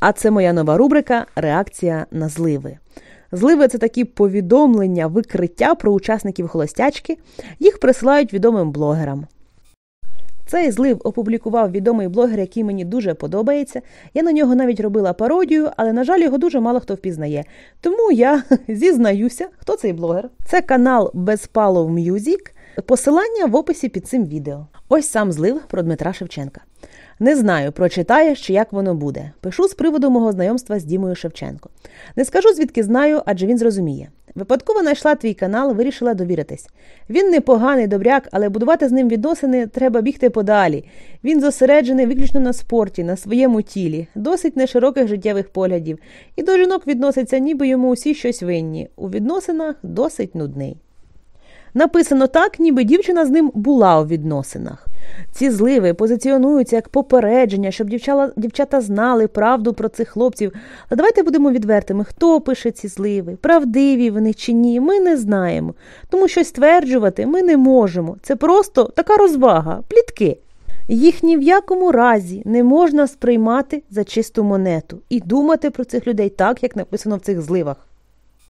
А це моя нова рубрика Реакція на зливи. Зливи це такі повідомлення, викриття про учасників холостячки, їх присилають відомим блогерам. Цей злив опублікував відомий блогер, який мені дуже подобається. Я на нього навіть робила пародію, але, на жаль, його дуже мало хто впізнає. Тому я зізнаюся, хто цей блогер. Це канал Безпалов М'юзік. Посилання в описі під цим відео. Ось сам злив про Дмитра Шевченка. Не знаю, прочитаєш чи як воно буде. Пишу з приводу мого знайомства з Дімою Шевченко. Не скажу, звідки знаю, адже він зрозуміє. Випадково знайшла твій канал, вирішила довіритись. Він непоганий добряк, але будувати з ним відносини треба бігти подалі. Він зосереджений виключно на спорті, на своєму тілі, досить нешироких життєвих поглядів, і до жінок відноситься, ніби йому усі щось винні. У відносинах досить нудний. Написано так, ніби дівчина з ним була у відносинах. Ці зливи позиціонуються як попередження, щоб дівчала, дівчата знали правду про цих хлопців. Але давайте будемо відвертими, хто пише ці зливи, правдиві вони чи ні, ми не знаємо. Тому що стверджувати ми не можемо. Це просто така розвага, плітки. Їх ні в якому разі не можна сприймати за чисту монету і думати про цих людей так, як написано в цих зливах.